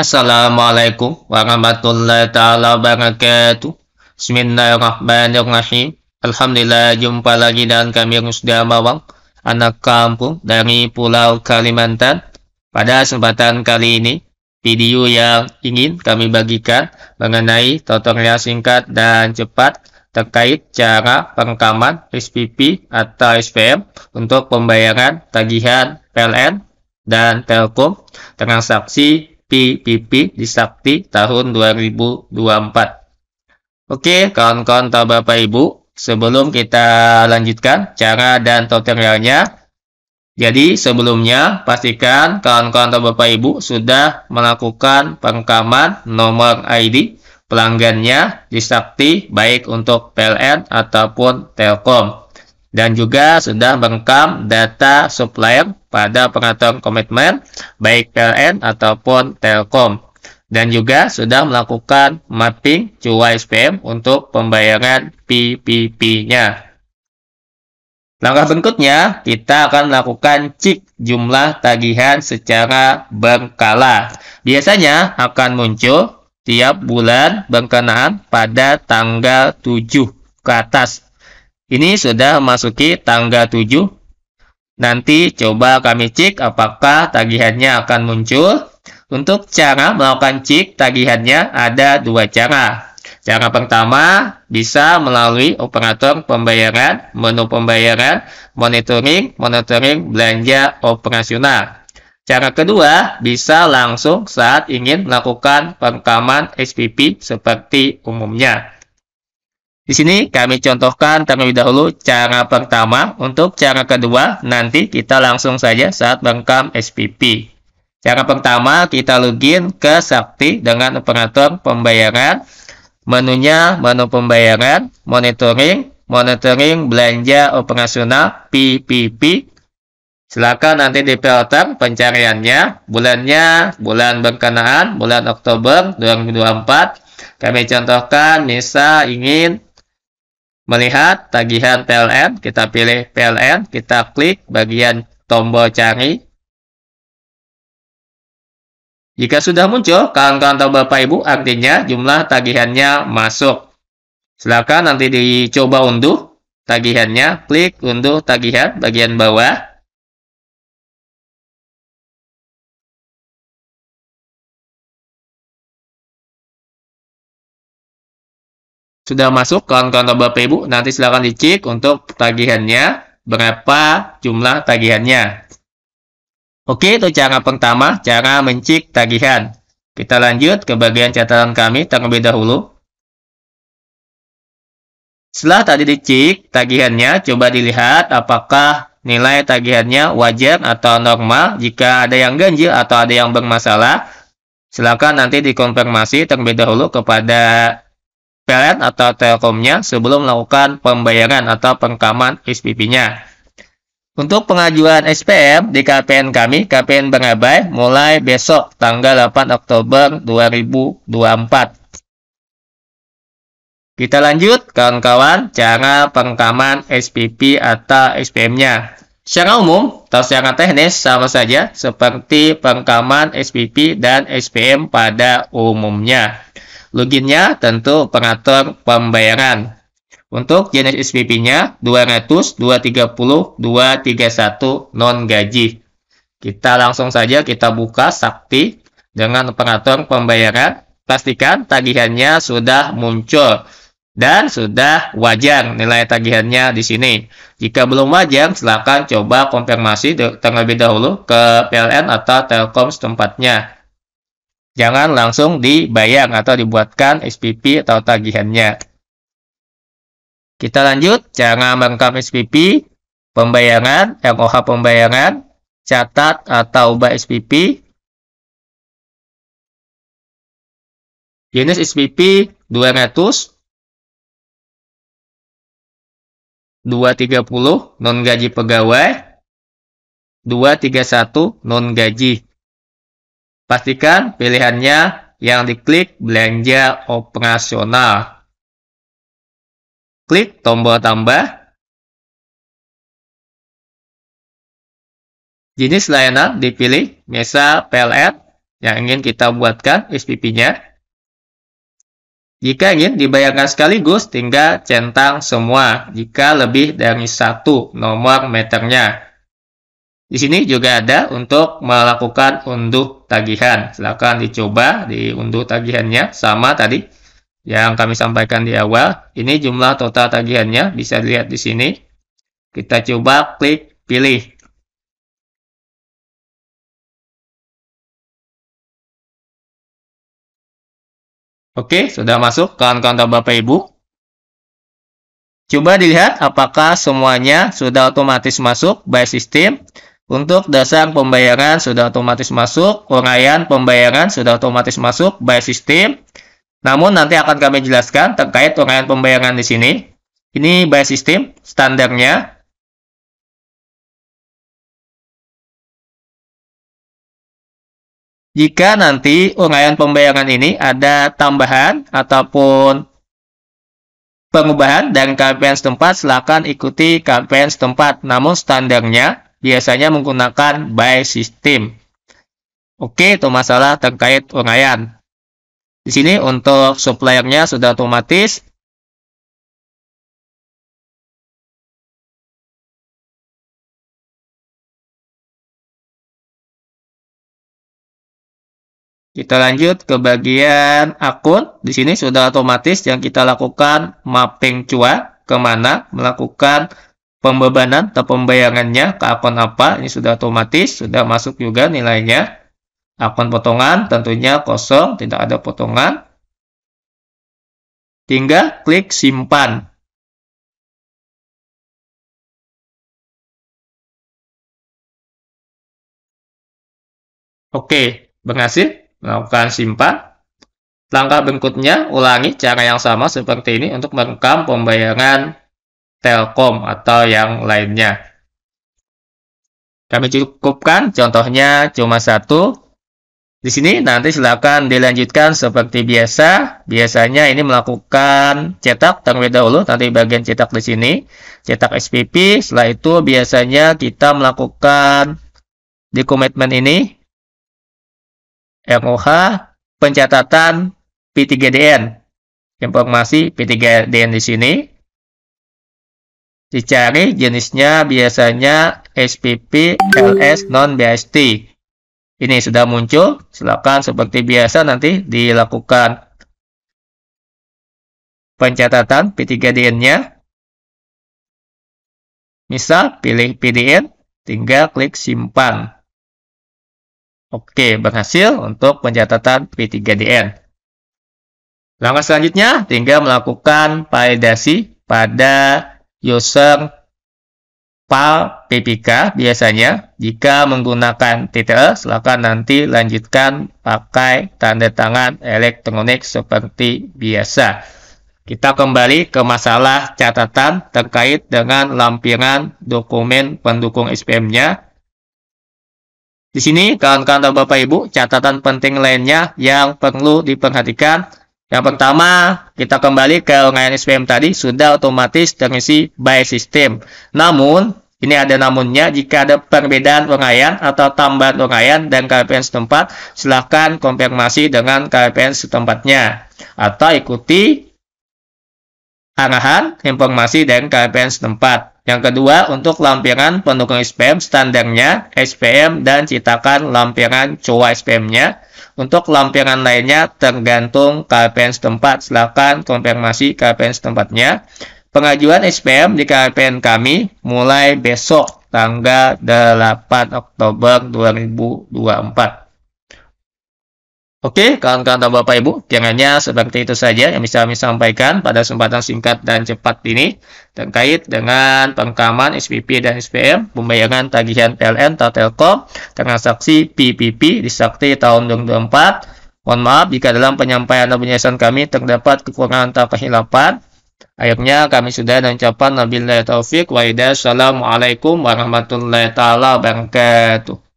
Assalamualaikum warahmatullahi taala wabarakatuh. Bismillahirrahmanirrahim. Alhamdulillah jumpa lagi dan kami sudah Mawang, anak kampung dari Pulau Kalimantan. Pada kesempatan kali ini, video yang ingin kami bagikan mengenai tutorial singkat dan cepat terkait cara perekaman SPP atau SPM untuk pembayaran tagihan PLN dan Telkom transaksi PPP di Sakti tahun 2024. Oke, kawan-kawan atau Bapak Ibu, sebelum kita lanjutkan cara dan tutorialnya, jadi sebelumnya pastikan kawan-kawan atau Bapak Ibu sudah melakukan pengkaman nomor ID pelanggannya di Sakti baik untuk PLN ataupun Telkom dan juga sudah merekam data supplier pada pengaturan komitmen baik PLN ataupun Telkom dan juga sudah melakukan mapping cuai SPM untuk pembayaran PPP-nya. Langkah berikutnya, kita akan melakukan cek jumlah tagihan secara berkala. Biasanya akan muncul tiap bulan berkenaan pada tanggal 7 ke atas ini sudah memasuki tanggal 7. Nanti coba kami cek apakah tagihannya akan muncul. Untuk cara melakukan cek tagihannya ada dua cara. Cara pertama bisa melalui operator pembayaran, menu pembayaran, monitoring, monitoring belanja operasional. Cara kedua, bisa langsung saat ingin melakukan perekaman SPP seperti umumnya. Di sini kami contohkan terlebih dahulu cara pertama. Untuk cara kedua, nanti kita langsung saja saat bangkam SPP. Cara pertama, kita login ke Sakti dengan operator pembayaran. Menunya menu pembayaran, monitoring, monitoring belanja operasional PPP. Silakan nanti di filter pencariannya. Bulannya bulan berkenaan, bulan Oktober 2024. Kami contohkan Nisa ingin melihat tagihan PLN, kita pilih PLN, kita klik bagian tombol cari. Jika sudah muncul, kawan-kawan atau Bapak Ibu, artinya jumlah tagihannya masuk. Silakan nanti dicoba unduh tagihannya, klik unduh tagihan bagian bawah. sudah masuk kawan-kawan Bapak Ibu, nanti silakan dicek untuk tagihannya, berapa jumlah tagihannya. Oke, itu cara pertama, cara mencek tagihan. Kita lanjut ke bagian catatan kami terlebih dahulu. Setelah tadi dicek tagihannya, coba dilihat apakah nilai tagihannya wajar atau normal. Jika ada yang ganjil atau ada yang bermasalah, silakan nanti dikonfirmasi terlebih dahulu kepada PLN atau Telkomnya sebelum melakukan pembayaran atau pengkaman SPP-nya. Untuk pengajuan SPM di KPN kami, KPN Bangabai, mulai besok tanggal 8 Oktober 2024. Kita lanjut, kawan-kawan, cara pengkaman SPP atau SPM-nya. Secara umum, atau secara teknis sama saja seperti pengkaman SPP dan SPM pada umumnya. Loginnya tentu pengatur pembayaran. Untuk jenis SPP-nya 200, 230, 231 non gaji. Kita langsung saja kita buka sakti dengan pengatur pembayaran. Pastikan tagihannya sudah muncul dan sudah wajar nilai tagihannya di sini. Jika belum wajar, silakan coba konfirmasi terlebih dahulu ke PLN atau Telkom setempatnya. Jangan langsung dibayar atau dibuatkan SPP atau tagihannya. Kita lanjut, jangan merekam SPP, pembayaran, MOH pembayaran, catat atau ubah SPP, Jenis SPP 200, 230 non gaji pegawai, 231 non gaji. Pastikan pilihannya yang diklik belanja operasional. Klik tombol tambah. Jenis layanan dipilih, misal PLN yang ingin kita buatkan SPP-nya. Jika ingin dibayarkan sekaligus, tinggal centang semua jika lebih dari satu nomor meternya. Di sini juga ada untuk melakukan unduh tagihan. Silahkan dicoba diunduh tagihannya sama tadi yang kami sampaikan di awal. Ini jumlah total tagihannya bisa dilihat di sini. Kita coba klik pilih. Oke, sudah masuk kawan-kawan Bapak Ibu. Coba dilihat apakah semuanya sudah otomatis masuk by system. Untuk dasar pembayaran sudah otomatis masuk, uraian pembayaran sudah otomatis masuk by system. Namun nanti akan kami jelaskan terkait uraian pembayaran di sini. Ini by system standarnya. Jika nanti uraian pembayaran ini ada tambahan ataupun pengubahan dan KPN setempat, silakan ikuti KPN setempat. Namun standarnya biasanya menggunakan by system. Oke, itu masalah terkait uraian. Di sini untuk suppliernya sudah otomatis. Kita lanjut ke bagian akun. Di sini sudah otomatis yang kita lakukan mapping cuan kemana melakukan pembebanan atau pembayangannya ke akun apa ini sudah otomatis sudah masuk juga nilainya akun potongan tentunya kosong tidak ada potongan tinggal klik simpan Oke, berhasil melakukan simpan. Langkah berikutnya, ulangi cara yang sama seperti ini untuk merekam pembayangan Telkom atau yang lainnya. Kami cukupkan contohnya cuma satu. Di sini nanti silakan dilanjutkan seperti biasa. Biasanya ini melakukan cetak terlebih dahulu, nanti bagian cetak di sini. Cetak SPP, setelah itu biasanya kita melakukan di komitmen ini. MOH, pencatatan P3DN. Informasi P3DN di sini. Dicari jenisnya biasanya SPP LS non BST. Ini sudah muncul, silakan seperti biasa nanti dilakukan pencatatan P3DN-nya. Misal pilih PDN, tinggal klik simpan. Oke, berhasil untuk pencatatan P3DN. Langkah selanjutnya, tinggal melakukan validasi pada user file PPK biasanya. Jika menggunakan TTL, e, silakan nanti lanjutkan pakai tanda tangan elektronik seperti biasa. Kita kembali ke masalah catatan terkait dengan lampiran dokumen pendukung SPM-nya. Di sini, kawan-kawan dan Bapak-Ibu, catatan penting lainnya yang perlu diperhatikan yang pertama, kita kembali ke layanan SPM tadi, sudah otomatis terisi by system. Namun, ini ada namunnya, jika ada perbedaan ungayan atau tambahan ungayan dan KPN setempat, silahkan konfirmasi dengan KPN setempatnya. Atau ikuti arahan informasi dan KPN setempat. Yang kedua, untuk lampiran pendukung SPM standarnya, SPM dan citakan lampiran cowok SPM-nya untuk lampiran lainnya tergantung KPN setempat. Silakan konfirmasi KPN setempatnya. Pengajuan SPM di KPN kami mulai besok tanggal 8 Oktober 2024. Oke, kawan-kawan dan Bapak Ibu, kiranya seperti itu saja yang bisa kami sampaikan pada kesempatan singkat dan cepat ini terkait dengan pengkaman SPP dan SPM, pembayaran tagihan PLN atau Telkom, transaksi PPP di Sakti tahun 2024. Mohon maaf jika dalam penyampaian dan penyiasan kami terdapat kekurangan atau kehilapan. Akhirnya kami sudah dan ucapan Nabi Taufik wa Assalamualaikum warahmatullahi taala wabarakatuh.